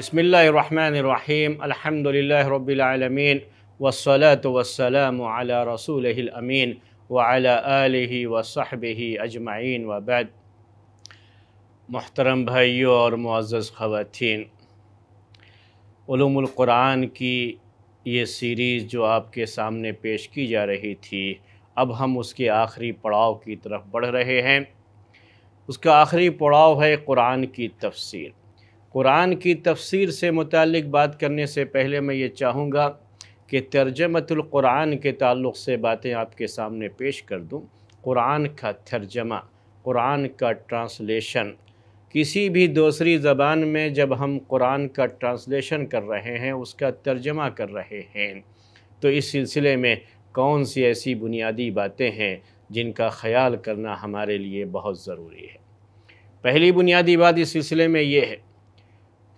बसमीम् अलहमदिल्ला वसलत वसलात वसलम रसूल अमीन वाली वसहब अजमाइन वबैद मोहतरम भाइयों और मुआज़ ख़वान क़ुरान की ये सीरीज़ जो आपके सामने पेश की जा रही थी अब हम उसके आखिरी पड़ाव की तरफ बढ़ रहे हैं उसका आखिरी पड़ाव है क़ुरान की तफसीर कुरान की तफसीर से मुतक बात करने से पहले मैं ये चाहूँगा कि तर्जमतुल्कुरान के ताल्लुक़ से बातें आपके सामने पेश कर दूँ कुरान का तर्जमा कुरान का ट्रांसलेशन किसी भी दूसरी ज़बान में जब हम कुरान का ट्रांसलेशन कर रहे हैं उसका तर्जमा कर रहे हैं तो इस सिलसिले में कौन सी ऐसी बुनियादी बातें हैं जिनका ख्याल करना हमारे लिए बहुत ज़रूरी है पहली बुनियादी बात इस सिलसिले में ये है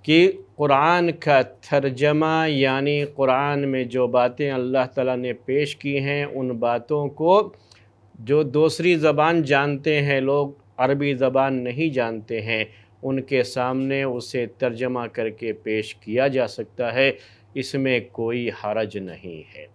कि कुरान का तर्जमा यानी कुरान में जो बातें अल्लाह ताला ने पेश की हैं उन बातों को जो दूसरी ज़बान जानते हैं लोग अरबी ज़बान नहीं जानते हैं उनके सामने उसे तर्जमा करके पेश किया जा सकता है इसमें कोई हरज नहीं है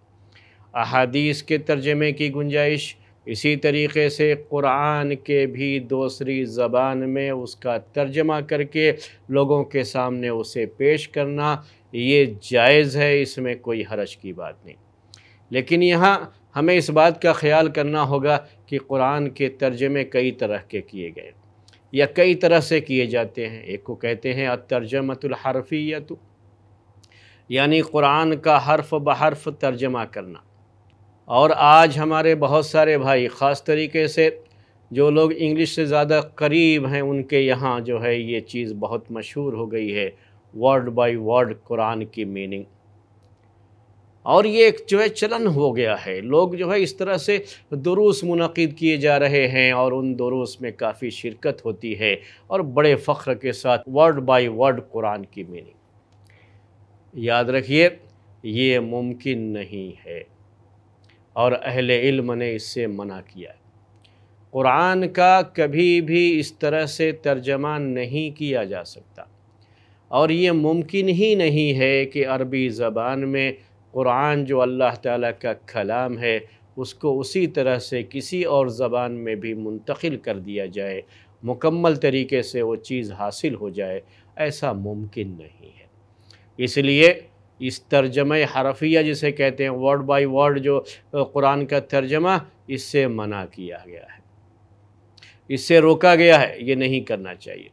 अहादीस के तर्जमे की गुंजाइश इसी तरीके से कुरान के भी दूसरी ज़बान में उसका तर्जमा करके लोगों के सामने उसे पेश करना ये जायज़ है इसमें कोई हरज की बात नहीं लेकिन यहाँ हमें इस बात का ख्याल करना होगा कि कुरान के तर्जमे कई तरह के किए गए या कई तरह से किए जाते हैं एक को कहते हैं या तो यानी कुरान का हर्फ बहर्फ तर्जमा करना और आज हमारे बहुत सारे भाई ख़ास तरीके से जो लोग इंग्लिश से ज़्यादा करीब हैं उनके यहाँ जो है ये चीज़ बहुत मशहूर हो गई है वर्ड बाय वर्ड कुरान की मीनिंग और ये एक जो है चलन हो गया है लोग जो है इस तरह से दुरुस मुनद किए जा रहे हैं और उन दुरुस में काफ़ी शिरकत होती है और बड़े फ़ख्र के साथ वर्ड बाय वर्ड कुरान की मीनिंग याद रखिए ये मुमकिन नहीं है और अहल इल्म ने इससे मना किया क़ुरान का कभी भी इस तरह से तर्जमा नहीं किया जा सकता और ये मुमकिन ही नहीं है कि अरबी ज़बान में क़ुरान जो अल्लाह ताला का कलाम है उसको उसी तरह से किसी और ज़बान में भी मुंतकिल कर दिया जाए मुकम्मल तरीके से वो चीज़ हासिल हो जाए ऐसा मुमकिन नहीं है इसलिए इस तर्जम हरफिया जिसे कहते हैं वर्ड बाय वर्ड जो कुरान का तर्जमा इससे मना किया गया है इससे रोका गया है ये नहीं करना चाहिए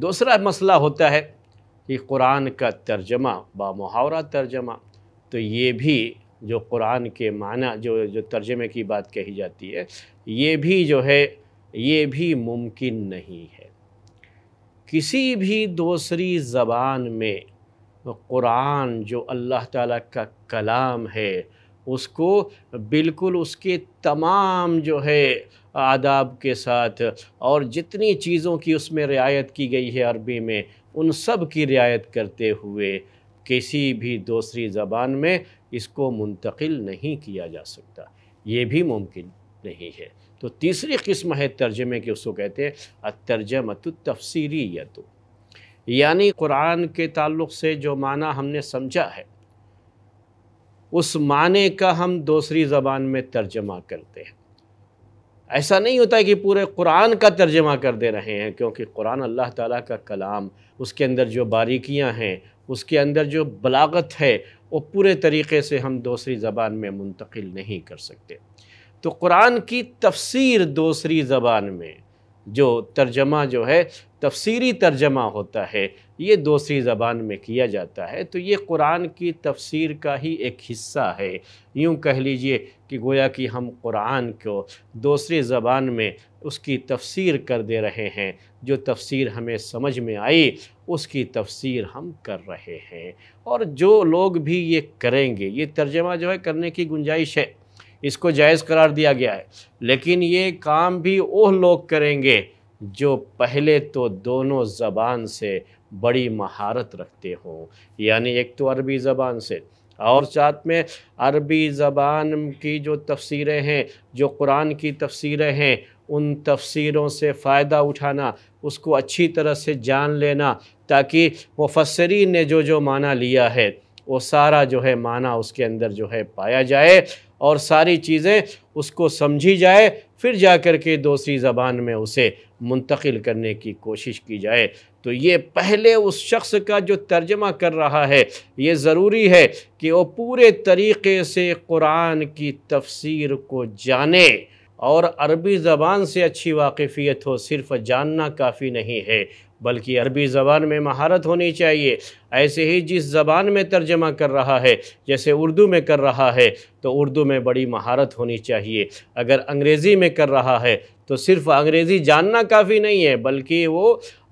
दूसरा मसला होता है कि कुरान का तर्जमा मुहावरा तर्जमा तो ये भी जो कुरान के माना जो जो तर्जमे की बात कही जाती है ये भी जो है ये भी मुमकिन नहीं है किसी भी दूसरी ज़बान में क़ुरान जो अल्लाह ताला का कलाम है उसको बिल्कुल उसके तमाम जो है आदाब के साथ और जितनी चीज़ों की उसमें रियायत की गई है अरबी में उन सब की रियायत करते हुए किसी भी दूसरी ज़बान में इसको मुंतकिल नहीं किया जा सकता ये भी मुमकिन नहीं है तो तीसरी किस्म है तर्जमे की उसको कहते हैं या तो यानी कुरान के ताल्लुक़ से जो माना हमने समझा है उस माने का हम दूसरी ज़बान में तर्जमा करते हैं ऐसा नहीं होता है कि पूरे कुरान का तर्जमा कर दे रहे हैं क्योंकि कुरान अल्लाह ताला का कलाम उसके अंदर जो बारीकियां हैं उसके अंदर जो बलागत है वो पूरे तरीके से हम दूसरी ज़बान में मुंतकिल नहीं कर सकते तो कुरान की तफसीर दूसरी ज़बान में जो तर्जमा जो है तफसीरी तर्जमा होता है ये दूसरी ज़बान में किया जाता है तो ये कुरान की तफसीर का ही एक हिस्सा है यूँ कह लीजिए कि गोया कि हम कुरान को दूसरी ज़बान में उसकी तफसीर कर दे रहे हैं जो तफसीर हमें समझ में आई उसकी तफसीर हम कर रहे हैं और जो लोग भी ये करेंगे ये तर्जमा जो है करने की गुंजाइश है इसको जायज़ करार दिया गया है लेकिन ये काम भी वह लोग करेंगे जो पहले तो दोनों ज़बान से बड़ी महारत रखते हों यानी एक तो अरबी ज़बान से और साथ में अरबी ज़बान की जो तफसीरें हैं जो कुरान की तफसीरें हैं उन तफसीरों से फ़ायदा उठाना उसको अच्छी तरह से जान लेना ताकि मुफसरीन ने जो जो माना लिया है वो सारा जो है माना उसके अंदर जो है पाया जाए और सारी चीज़ें उसको समझी जाए फिर जा कर के दूसरी ज़बान में उसे मुंतकिल करने की कोशिश की जाए तो ये पहले उस शख्स का जो तर्जमा कर रहा है ये ज़रूरी है कि वो पूरे तरीक़े से कुरान की तफसीर को जाने और अरबी ज़बान से अच्छी वाकफ़ियत हो सिर्फ़ जानना काफ़ी नहीं है बल्कि अरबी ज़बान में महारत होनी चाहिए ऐसे ही जिस ज़बान में तर्जमा कर रहा है जैसे उर्दू में कर रहा है तो उर्दू में बड़ी महारत होनी चाहिए अगर अंग्रेज़ी में कर रहा है तो सिर्फ़ अंग्रेज़ी जानना काफ़ी नहीं है बल्कि वो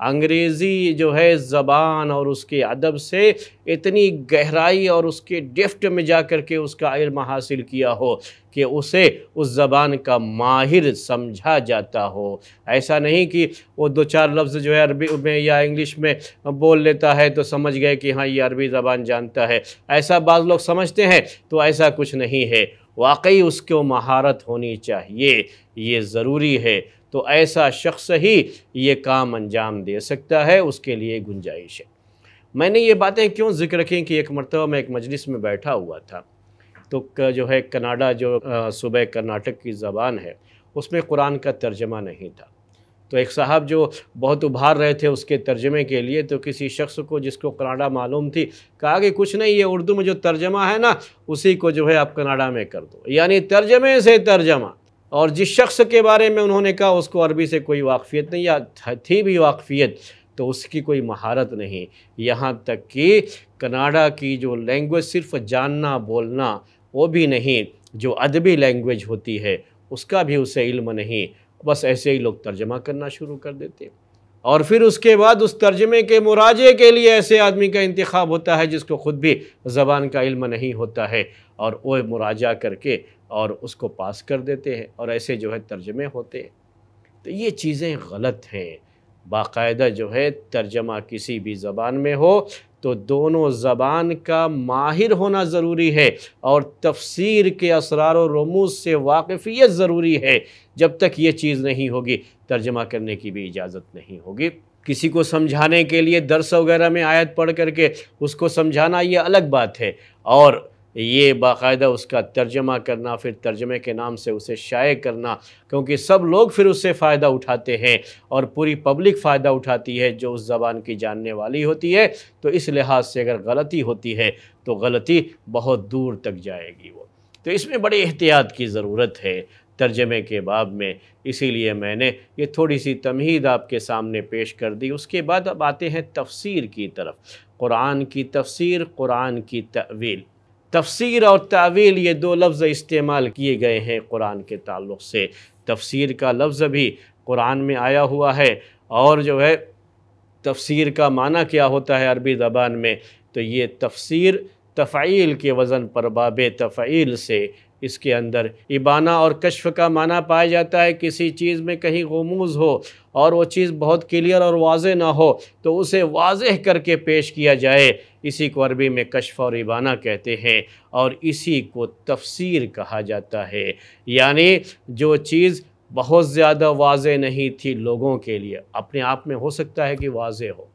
अंग्रेज़ी जो है ज़बान और उसके अदब से इतनी गहराई और उसके डिफ्ट में जा कर के उसका इल्म हासिल किया हो कि उसे उस ज़बान का माहिर समझा जाता हो ऐसा नहीं कि वो दो चार लफ्ज़ जो है अरबी में या इंग्लिश में बोल लेता है तो समझ गए कि हाँ ये अरबी ज़बान जानता है ऐसा बाज़ लोग समझते हैं तो ऐसा कुछ नहीं है वाकई उसको महारत होनी चाहिए ये ज़रूरी है तो ऐसा शख्स ही ये काम अंजाम दे सकता है उसके लिए गुंजाइश है मैंने ये बातें क्यों जिक्र की कि एक मरतबा मैं एक मजलिस में बैठा हुआ था तो जो है कनाडा जो सुबह कर्नाटक की ज़बान है उसमें कुरान का तर्जमा नहीं था तो एक साहब जो बहुत उभार रहे थे उसके तर्जमे के लिए तो किसी शख्स को जिसको कनाडा मालूम थी कहा कि कुछ नहीं ये उर्दू में जो तर्जमा है ना उसी को जो है आप कनाडा में कर दो यानी तर्जमे से तर्जमा और जिस शख्स के बारे में उन्होंने कहा उसको अरबी से कोई वाकफियत नहीं या थी भी वाकफियत तो उसकी कोई महारत नहीं यहाँ तक कि कनाडा की जो लैंग्वेज सिर्फ जानना बोलना वो भी नहीं जो अदबी लैंग्वेज होती है उसका भी उसे इल्म नहीं बस ऐसे ही लोग तर्जमा करना शुरू कर देते और फिर उसके बाद उस तर्जमे के मुराजे के लिए ऐसे आदमी का इंतखब होता है जिसको ख़ुद भी ज़बान का इल्म नहीं होता है और वह मुराजा करके और उसको पास कर देते हैं और ऐसे जो है तर्जमे होते हैं तो ये चीज़ें गलत हैं बाकायदा जो है तर्जमा किसी भी ज़बान में हो तो दोनों ज़बान का माहिर होना ज़रूरी है और तफसीर के असरार रमूज से वाकफियत ज़रूरी है जब तक ये चीज़ नहीं होगी तर्जमा करने की भी इजाज़त नहीं होगी किसी को समझाने के लिए दर्स वगैरह में आयत पढ़ करके उसको समझाना ये अलग बात है और ये बाकायदा उसका तर्जमा करना फिर तर्जमे के नाम से उसे शाये करना क्योंकि सब लोग फिर उससे फ़ायदा उठाते हैं और पूरी पब्लिक फ़ायदा उठाती है जो उस ज़बान की जानने वाली होती है तो इस लिहाज से अगर गलती होती है तो गलती बहुत दूर तक जाएगी वो तो इसमें बड़े एहतियात की ज़रूरत है तर्जमे के बाब में इसीलिए मैंने ये थोड़ी सी तमहीद आपके सामने पेश कर दी उसके बाद अब आते हैं तफसीर की तरफ क़ुरान की तफसीर क़ुरान की तवील तफसीर और तावील ये दो लफ्ज़ इस्तेमाल किए गए हैं कुरान के ताल्लुक से तफसीर का लफ्ज़ भी कुरान में आया हुआ है और जो है तफसीर का माना क्या होता है अरबी ज़बान में तो ये तफसीर तफ़ील के वज़न पर बाब तफ़ील से इसके अंदर इबाना और कशफ का माना पाया जाता है किसी चीज़ में कहीं गमूज हो और वो चीज़ बहुत क्लियर और वाज ना हो तो उसे वाज करके पेश किया जाए इसी को अरबी में कशफ और इबाना कहते हैं और इसी को तफसीर कहा जाता है यानी जो चीज़ बहुत ज़्यादा वाज नहीं थी लोगों के लिए अपने आप में हो सकता है कि वाज हो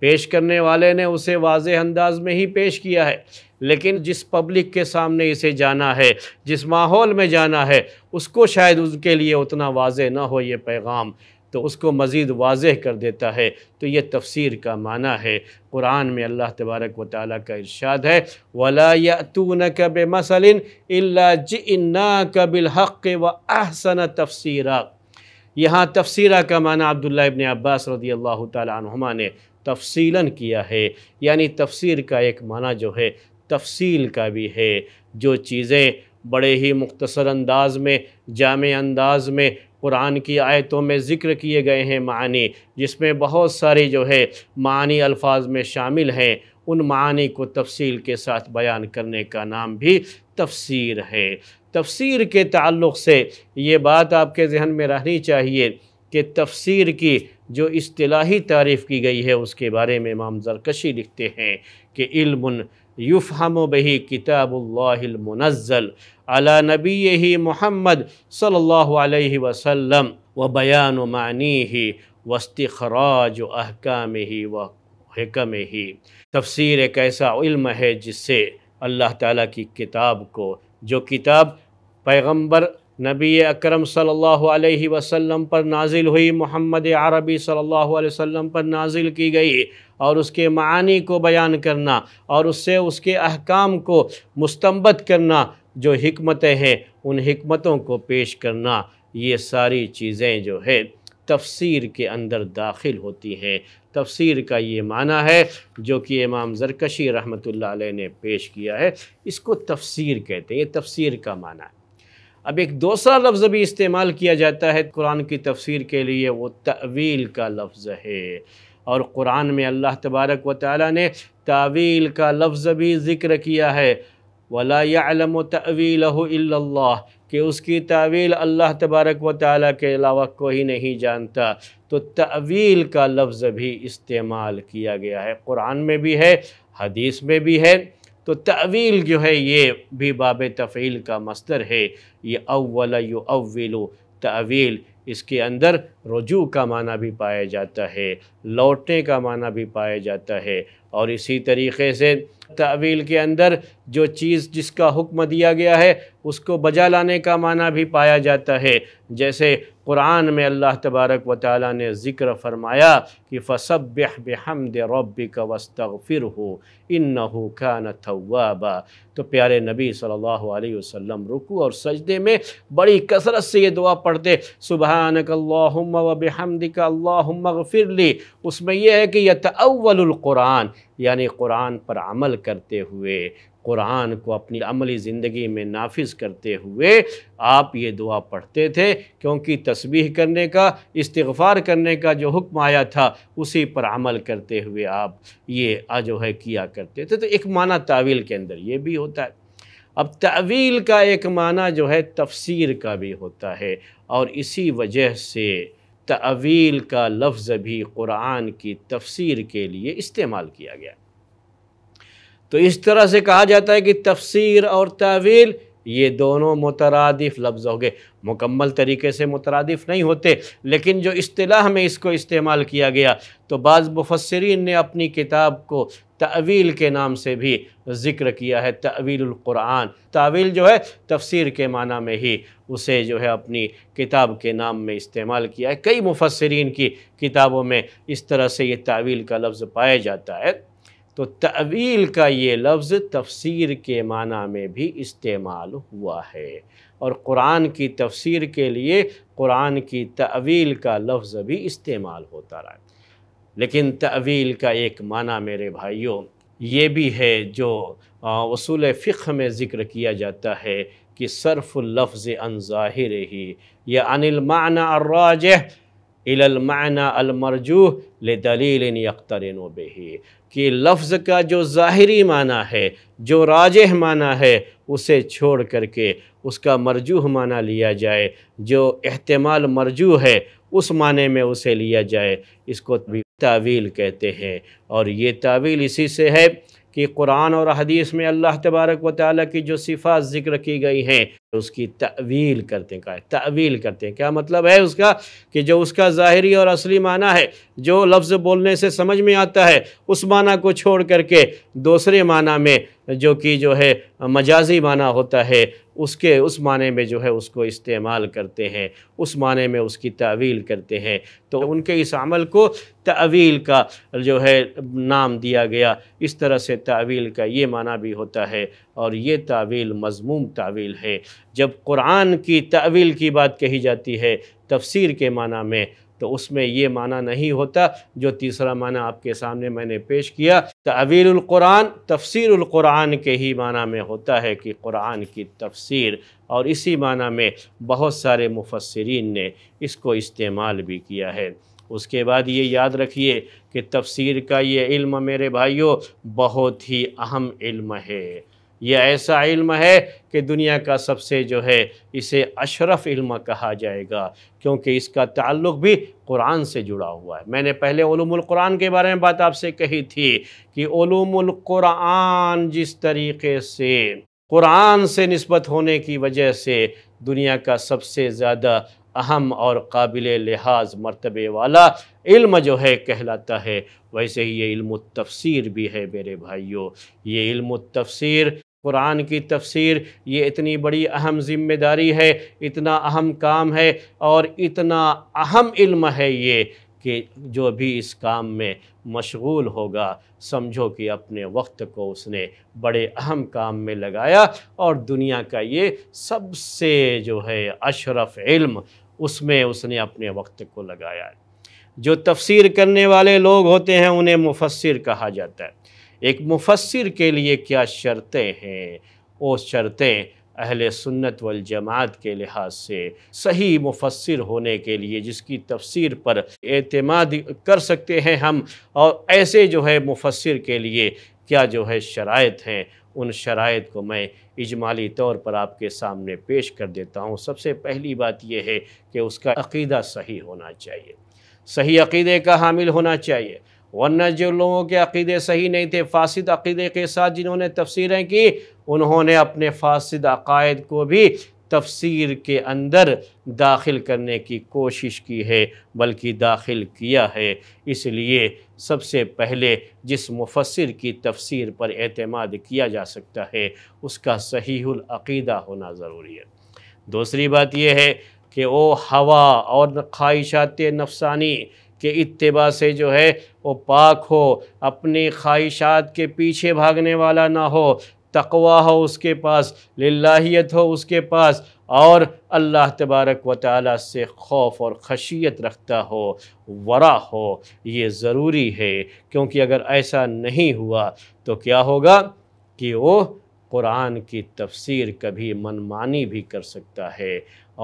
पेश करने वाले ने उसे वाज अंदाज में ही पेश किया है लेकिन जिस पब्लिक के सामने इसे जाना है जिस माहौल में जाना है उसको शायद उनके लिए उतना वाज ना हो ये पैगाम तो उसको मज़ीद वाज कर देता है तो ये तफसीर का माना है कुरान में अल्लाह तबारक व ताली का इरशाद है वला यतून कब मसलिन इन्ना कबिल हक़ व अहसन तफसरा यहाँ तफसीरा का माना अब्दुल्ला इबन अब्बास रदी अल्लाह तुमा ने तफसीला किया है यानी तफसीर का एक माना जो है तफसील का भी है जो चीज़ें बड़े ही मुख्तसर अंदाज में जाम अंदाज में कुरान की आयतों में ज़िक्र किए गए हैं मानी जिसमें बहुत सारे जो है मानी अल्फाज में शामिल हैं उन मानी को तफसील के साथ बयान करने का नाम भी तफसीर है तफसीर के ताल्लुक़ से ये बात आपके जहन में रहनी चाहिए के तफसीर की जो अतलाही तारीफ़ की गई है उसके बारे में इमाम जरकशी लिखते हैं कि इल्मुन युफ़हम बही किताबुल्लामनज़ल अला नबी ही मोहम्मद सल्ला वसम व बयान मानी ही वस्तखराज अहकाम ही व ही तफसीर एक ऐसा इल्म है जिससे अल्लाह ताला की किताब को जो किताब पैगम्बर नबी अकरम सल्लल्लाहु अलैहि वसल्लम पर नाजिल हुई मोहम्मद अरबी सल्लल्लाहु अलैहि वसल्लम पर नाजिल की गई और उसके मानी को बयान करना और उससे उसके अहकाम को मुस्तमत करना जो हमतें हैं उन हमतों को पेश करना ये सारी चीज़ें जो है तफसीर के अंदर दाखिल होती हैं तफसीर का ये माना है जो कि इमाम जरकशी रहमत ने पेश किया है इसको तफसीर कहते हैं ये तफसीर का माना है अब एक दूसरा लफ्ज़ भी इस्तेमाल किया जाता है कुरान की तफसीर के लिए वो तवील का लफ्ज़ है और कुरान में अल्लाह तबारक व ताली ने तावील का लफ्ज़ भी ज़िक्र किया है वला यालम तवील कि उसकी तावील अल्लाह तबारक व ताली के अलावा कोई नहीं जानता तो तवील का लफ्ज़ भी इस्तेमाल किया गया है कुरान में भी है हदीस में भी है तो तवील जो है ये भी बाब तफ़ील का मस्तर है ये अव्वल यु अव्विल तवील इसके अंदर रुजू का माना भी पाया जाता है लौटने का माना भी पाया जाता है और इसी तरीके से तवील के अंदर जो चीज़ जिसका हुक्म दिया गया है उसको बजा लाने का माना भी पाया जाता है जैसे कुरान में अल्लाह तबारक व ताली ने ज़िक्र फरमाया कि फ़सब बेहमद रब का वस्तफ़िर हो इन हो तो प्यारे नबी सल्लल्लाहु अलैहि वसल्लम रुकू और सजदे में बड़ी कसरत से ये दुआ पढ़ते नकल्ला वबहमदिक अल्लाफ़िरली उसमें यह है कि यतवलक़ुरान यानी कुरान पर अमल करते हुए कुरान को अपनी अमली ज़िंदगी में नाफिज करते हुए आप ये दुआ पढ़ते थे क्योंकि तस्बीह करने का इस्तफ़ार करने का जो हुक्म आया था उसी पर अमल करते हुए आप ये जो है किया करते थे तो एक माना तावील के अंदर ये भी होता है अब तावील का एक माना जो है तफसीर का भी होता है और इसी वजह से तवील का लफ्ज़ भी क़ुरान की तफसीर के लिए इस्तेमाल किया गया तो इस तरह से कहा जाता है कि तफसीर और तवील ये दोनों मुतरदफ़ लफ्ज़ हो गए मुकम्मल तरीके से मुतरदफ़ नहीं होते लेकिन जो अतलाह में इसको इस्तेमाल किया गया तो बाज़ मुफसरीन ने अपनी किताब को तवील के नाम से भी ज़िक्र किया है तवीलक़ुरान तवील जो है तफसीर के माना में ही उसे जो है अपनी किताब के नाम में इस्तेमाल किया है कई मुफसरीन की किताबों में इस तरह से ये तवील का लफ्ज़ पाया जाता है तो तवील का ये लफ्ज़ तफसीर के माना में भी इस्तेमाल हुआ है और कुरान की तफसीर के लिए कुरान की तवील का लफ्ज़ भी इस्तेमाल होता रहा लेकिन तवील का एक माना मेरे भाइयों ये भी है जो असूल फ़िक में ज़िक्र किया जाता है कि सरफ़ लफ्ज़ अनजाहिर ही या अनिल माना अर्राजह इलमाना अलमरजूह ले दलील अख्तर बही कि लफ्ज़ का जो ज़ाहरी माना है जो राजह माना है उसे छोड़ करके उसका मरजूह माना लिया जाए जो अहतमाल मरजू है उस माने में उसे लिया जाए इसको तावील कहते हैं और ये तावील इसी से है कि कुरान और हदीस में अल्लाह तबारक व ताली की जो सिफ़ात ज़िक्र की गई हैं तो उसकी तवील करते हैं कहा तवील करते हैं क्या मतलब है उसका कि जो उसका ज़ाहरी और असली माना है जो लफ्ज़ बोलने से समझ में आता है उस माना को छोड़ करके दूसरे माना में जो कि जो है मजाजी माना होता है उसके उस माने में जो है उसको इस्तेमाल करते हैं उस माने में उसकी तवील करते हैं तो उनके इस अमल को तवील का जो है नाम दिया गया इस तरह से तवील का ये माना भी होता है और ये तावील मजमूम तवील है जब कुरान की तवील की बात कही जाती है तफसीर के माना में तो उसमें ये माना नहीं होता जो तीसरा माना आपके सामने मैंने पेश किया तवीलकुरान तफसरकुरान के ही माना में होता है कि कुरान की तफसीर और इसी माना में बहुत सारे मुफसरीन ने इसको इस्तेमाल भी किया है उसके बाद ये याद रखिए कि तफसीर का ये इल्म मेरे भाइयों बहुत ही अहम इल्म है यह ऐसा इल्म है कि दुनिया का सबसे जो है इसे अशरफ इल्म कहा जाएगा क्योंकि इसका ताल्लुक भी कुरान से जुड़ा हुआ है मैंने पहले क़ुरान के बारे में बात आपसे कही थी कि क़ुरान जिस तरीके से कुरान से नस्बत होने की वजह से दुनिया का सबसे ज़्यादा अहम और काबिल लिहाज मरतबे वाला इल्म जो है कहलाता है वैसे ही ये इल्म तफसीर भी है मेरे भाइयों ये इल्म तफसीर कुरान की तफसीर ये इतनी बड़ी अहम ज़िम्मेदारी है इतना अहम काम है और इतना अहम इल्म है ये कि जो भी इस काम में मशगूल होगा समझो कि अपने वक्त को उसने बड़े अहम काम में लगाया और दुनिया का ये सबसे जो है अशरफ इल्म उसमें उसने अपने वक्त को लगाया जो तफसीर करने वाले लोग होते हैं उन्हें मुफसर कहा जाता है एक मुफसर के लिए क्या शर्तें हैं वो शर्तें अहल सुन्नत वल जमात के लिहाज से सही मुफसर होने के लिए जिसकी तफसीर पर अतमाद कर सकते हैं हम और ऐसे जो है मुफसर के लिए क्या जो है शरात हैं उन शराइ को मैं इजमाली तौर पर आपके सामने पेश कर देता हूँ सबसे पहली बात यह है कि उसका अकीदा सही होना चाहिए सही अकीदे का हामिल होना चाहिए वरना जो लोगों के अक़ीदे सही नहीं थे फासद अक़ीदे के साथ जिन्होंने तफसीरें की उन्होंने अपने फासद अकायद को भी तफसीर के अंदर दाखिल करने की कोशिश की है बल्कि दाखिल किया है इसलिए सबसे पहले जिस मुफसर की तफसीर पर अतमाद किया जा सकता है उसका सही अक़ीदा होना ज़रूरी है दूसरी बात यह है कि वो हवा और ख्वाहिशात नफसानी के इतबा से जो है वो पाक हो अपनी ख्वाहिशात के पीछे भागने वाला ना हो तकवा हो उसके पास लाहीत हो उसके पास और अल्लाह तबारक व ताली से खौफ और खशियत रखता हो वरा हो ये ज़रूरी है क्योंकि अगर ऐसा नहीं हुआ तो क्या होगा कि वो कुरान की तफसीर कभी मनमानी भी कर सकता है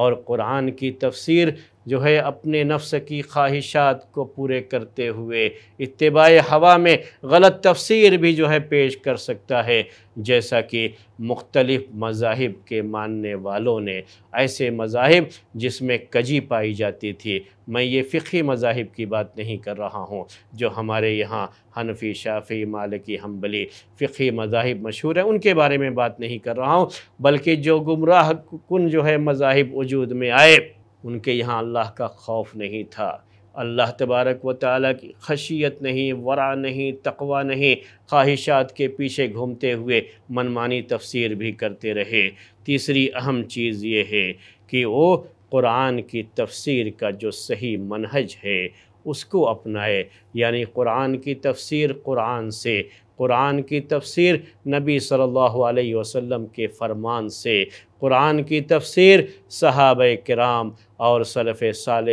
और कुरान की तफसीर जो है अपने नफ्स की ख्वाहिशात को पूरे करते हुए इतबा हवा में गलत तफसीर भी जो है पेश कर सकता है जैसा कि मुख्तलिफ़ मजाहब के मानने वालों ने ऐसे मजाहब जिसमें कजी पाई जाती थी मैं ये फ़िकी मजाहब की बात नहीं कर रहा हूँ जो हमारे यहाँ हनफी शाफ़ी मालिकी हम्बली फ़िकी मजाहब मशहूर है उनके बारे में बात नहीं कर रहा हूँ बल्कि जो गुमराह कन जो है मजाहब वजूद में आए उनके यहाँ अल्लाह का खौफ नहीं था अल्लाह तबारक व ताली की खशियत नहीं वरा नहीं तकवा नहीं ख्वाहिशात के पीछे घूमते हुए मनमानी तफसीर भी करते रहे तीसरी अहम चीज़ ये है कि वो कुरान की तफसीर का जो सही मनहज है उसको अपनाए यानी कुरान की तफसीर कुरान से कुरान की तफसीर नबी सल्लल्लाहु अलैहि वसल्लम के फरमान से कुरान की तफसीर सहाब कराम और सलफ़ साल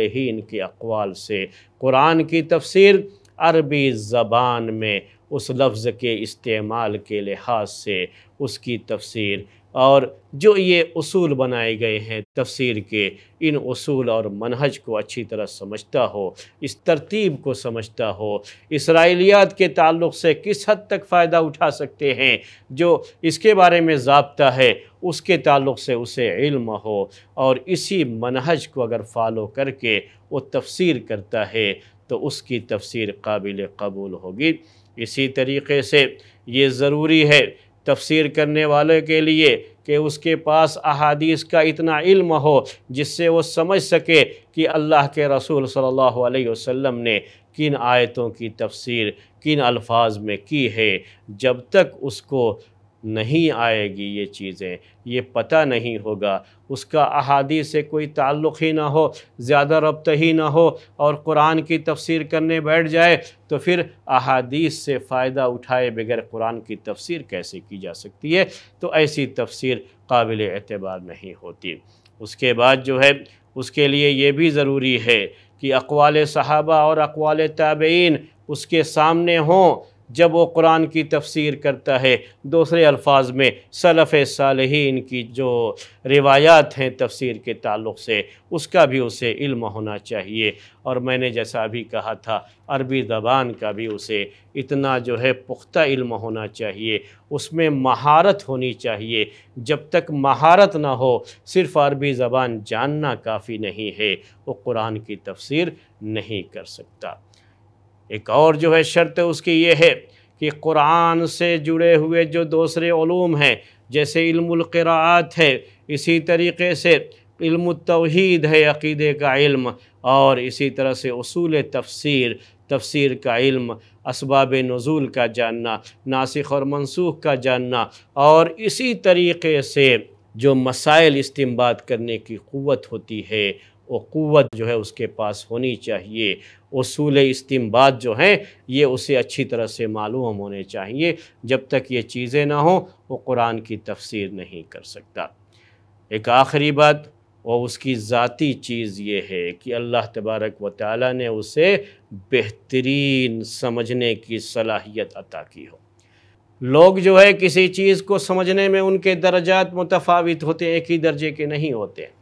के अकवाल से कुरान की तफसीर अरबी ज़बान में उस लफ्ज़ के इस्तेमाल के लिहाज से उसकी तफसीर और जो ये असूल बनाए गए हैं तफसीर के इन असूल और मनहज को अच्छी तरह समझता हो इस तरतीब को समझता हो इसराइलियात के ताल्लुक़ से किस हद तक फ़ायदा उठा सकते हैं जो इसके बारे में जबता है उसके ताल्लुक़ से उसे इल्म हो और इसी मनहज को अगर फॉलो करके वो तफसीर करता है तो उसकी तफसीर काबिल कबूल होगी इसी तरीके से ये ज़रूरी है तफसीर करने वाले के लिए कि उसके पास अहादीस का इतना इल्म हो जिससे वो समझ सके कि अल्लाह के रसूल सल्लल्लाहु अलैहि वसल्लम ने किन आयतों की तफसीर किन अल्फाज में की है जब तक उसको नहीं आएगी ये चीज़ें ये पता नहीं होगा उसका अहादी से कोई ताल्लुक़ ही ना हो ज़्यादा रबत ही ना हो और कुरान की तफसीर करने बैठ जाए तो फिर अहादीस से फ़ायदा उठाए बगैर कुरान की तफसीर कैसे की जा सकती है तो ऐसी तफसीर काबिल एतबार नहीं होती उसके बाद जो है उसके लिए ये भी ज़रूरी है कि अकवाल सहाबा और अकवाल ताबेन उसके सामने हों जब वो कुरान की तफसीर करता है दूसरे अल्फाज में सलफ़ सालहीन की जो रिवायात हैं तफसीर के ताल्लुक से उसका भी उसे इल्म होना चाहिए और मैंने जैसा अभी कहा था अरबी ज़बान का भी उसे इतना जो है पुख्ता इल्म होना चाहिए उसमें महारत होनी चाहिए जब तक महारत ना हो सिर्फ़ अरबी ज़बान जानना काफ़ी नहीं है वो कुरान की तफसीर नहीं कर सकता एक और जो है शर्त उसकी ये है कि कुरान से जुड़े हुए जो दूसरे ूम हैं जैसे इल्मत है इसी तरीके से इल्म तोहीद है अक़ीदे का इल्म और इसी तरह से असूल तफसीर तफसीर का इल्म इसबाब नज़ुल का जानना नासिक और मनसूख का जानना और इसी तरीके से जो मसाइल इस्तेमाल करने की क़वत होती है और क़वत जो है उसके पास होनी चाहिए असूल इस्तेमाल जो हैं ये उसे अच्छी तरह से मालूम होने चाहिए जब तक ये चीज़ें ना हों वो कुरान की तफसीर नहीं कर सकता एक आखिरी बात और उसकी ज़ाती चीज़ ये है कि अल्लाह तबारक व ताली ने उसे बेहतरीन समझने की सलाहियत अता की हो लोग जो है किसी चीज़ को समझने में उनके दर्जात मुतफावित होते हैं एक ही दर्जे के नहीं होते हैं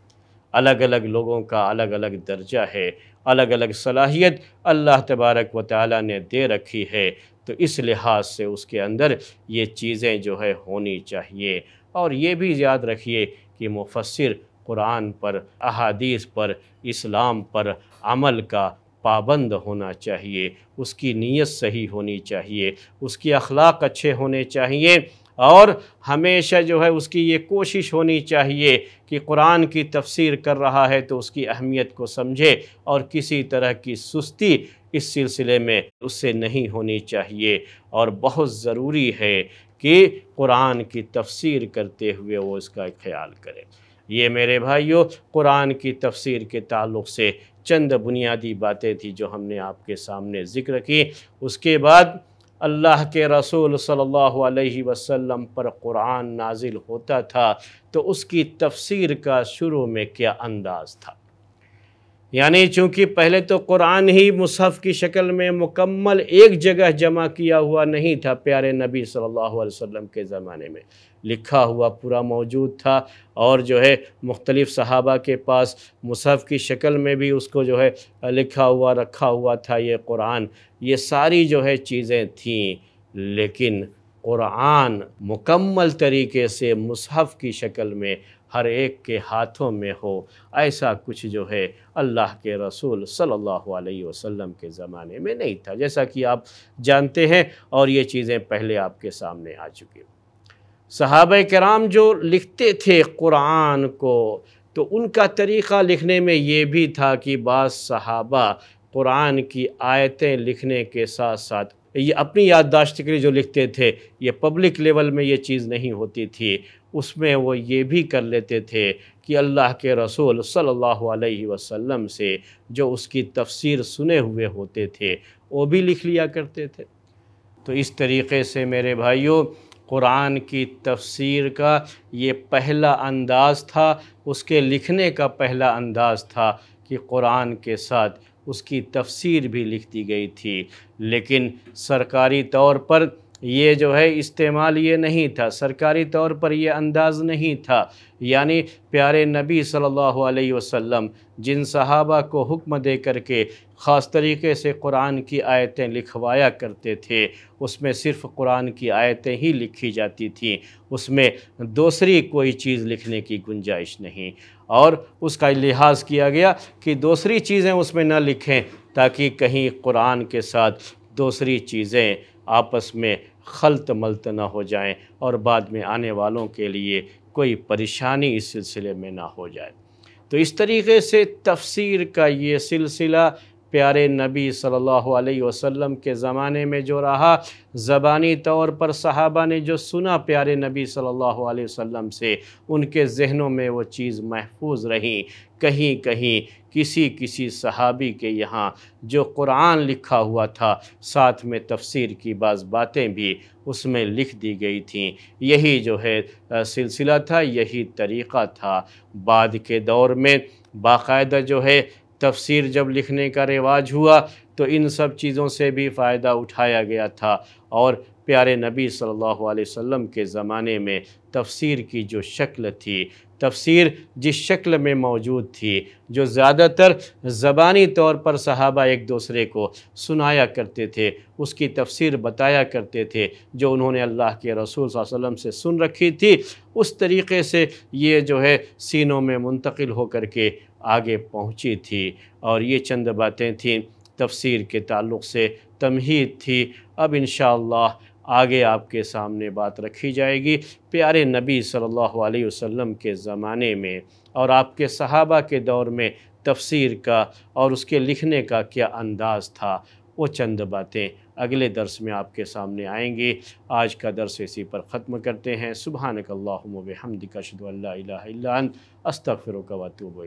अलग अलग लोगों का अलग अलग दर्जा है अलग अलग सलाहियत अल्लाह तबारक व ताली ने दे रखी है तो इस लिहाज से उसके अंदर ये चीज़ें जो है होनी चाहिए और ये भी याद रखिए कि मुफसर कुरान पर अहादीस पर इस्लाम पर अमल का पाबंद होना चाहिए उसकी नीयत सही होनी चाहिए उसकी अखलाक अच्छे होने चाहिए और हमेशा जो है उसकी ये कोशिश होनी चाहिए कि कुरान की तफसीर कर रहा है तो उसकी अहमियत को समझे और किसी तरह की सुस्ती इस सिलसिले में उससे नहीं होनी चाहिए और बहुत ज़रूरी है कि कुरान की तफसीर करते हुए वो इसका ख्याल करें ये मेरे भाइयों कुरान की तफसीर के ताल्लुक से चंद बुनियादी बातें थी जो हमने आपके सामने ज़िक्र की उसके बाद अल्लाह के रसूल सल्लल्लाहु अलैहि वसल्लम पर कुरान नाजिल होता था तो उसकी तफसीर का शुरू में क्या अंदाज़ था यानी चूंकि पहले तो कुरान ही मुसहफ़ की शक्ल में मुकम्मल एक जगह जमा किया हुआ नहीं था प्यारे नबी सल्लल्लाहु अलैहि वसल्लम के ज़माने में लिखा हुआ पूरा मौजूद था और जो है मुख्तलिफ़ सहाबा के पास मुसहफ़ की शक्ल में भी उसको जो है लिखा हुआ रखा हुआ था ये कुरान ये सारी जो है चीज़ें थीं लेकिन कुरान मुकम्मल तरीके से मुसहफ़ की शक्ल में हर एक के हाथों में हो ऐसा कुछ जो है अल्लाह के रसूल सल्लल्लाहु अलैहि वसल्लम के ज़माने में नहीं था जैसा कि आप जानते हैं और ये चीज़ें पहले आपके सामने आ चुकी सहाब कराम जो लिखते थे कुरान को तो उनका तरीक़ा लिखने में ये भी था कि बाद सहाबा कुरान की आयतें लिखने के साथ साथ ये अपनी याददाश्त के लिए जो लिखते थे ये पब्लिक लेवल में ये चीज़ नहीं होती थी उसमें वो ये भी कर लेते थे कि अल्लाह के रसूल सल्लल्लाहु अलैहि वसल्लम से जो उसकी तफसीर सुने हुए होते थे वो भी लिख लिया करते थे तो इस तरीके से मेरे भाइयों कुरान की तफसीर का ये पहला अंदाज़ था उसके लिखने का पहला अंदाज़ था कि कुरान के साथ उसकी तफसीर भी लिख दी गई थी लेकिन सरकारी तौर पर ये जो है इस्तेमाल ये नहीं था सरकारी तौर पर ये अंदाज़ नहीं था यानी प्यारे नबी सल्लल्लाहु अलैहि वसल्लम जिन सहाबा को हुक्म दे करके ख़ास तरीके से कुरान की आयतें लिखवाया करते थे उसमें सिर्फ़ कुरान की आयतें ही लिखी जाती थीं उसमें दूसरी कोई चीज़ लिखने की गुंजाइश नहीं और उसका लिहाज किया गया कि दूसरी चीज़ें उसमें ना लिखें ताकि कहीं कुरान के साथ दूसरी चीज़ें आपस में खलत मलत ना हो जाएं और बाद में आने वालों के लिए कोई परेशानी इस सिलसिले में ना हो जाए तो इस तरीके से तफसीर का ये सिलसिला प्यारे नबी सल्लल्लाहु अलैहि वसल्लम के ज़माने में जो रहा ज़बानी तौर पर सहाबा ने जो सुना प्यारे नबी सल्लल्लाहु अलैहि वसल्लम से उनके जहनों में वो चीज़ महफूज रही कहीं कहीं किसी किसी सहाबी के यहाँ जो कुरान लिखा हुआ था साथ में तफसीर की बाज़ बातें भी उसमें लिख दी गई थी यही जो है सिलसिला था यही तरीक़ा था बाद के दौर में बाकायदा जो है तफसीर जब लिखने का रिवाज हुआ तो इन सब चीज़ों से भी फ़ायदा उठाया गया था और प्यारे नबी सल्लल्लाहु अलैहि वसल्लम के ज़माने में तफसीर की जो शक्ल थी तफसीर जिस शक्ल में मौजूद थी जो ज़्यादातर ज़बानी तौर पर सहाबा एक दूसरे को सुनाया करते थे उसकी तफसीर बताया करते थे जो उन्होंने अल्लाह के रसूल वसम से सुन रखी थी उस तरीके से ये जो है सीनों में मुंतकिल होकर के आगे पहुंची थी और ये चंद बातें थीं तफसीर के ताल्लुक से तमहीद थी अब इन आगे आपके सामने बात रखी जाएगी प्यारे नबी सल्लल्लाहु अलैहि वसल्लम के ज़माने में और आपके सहाबा के दौर में तफसीर का और उसके लिखने का क्या अंदाज़ था वो चंद बातें अगले दर्स में आपके सामने आएंगी आज का दर्स इसी पर ख़त्म करते हैं सुबह अल्लाम अस्तफ़िर वतूब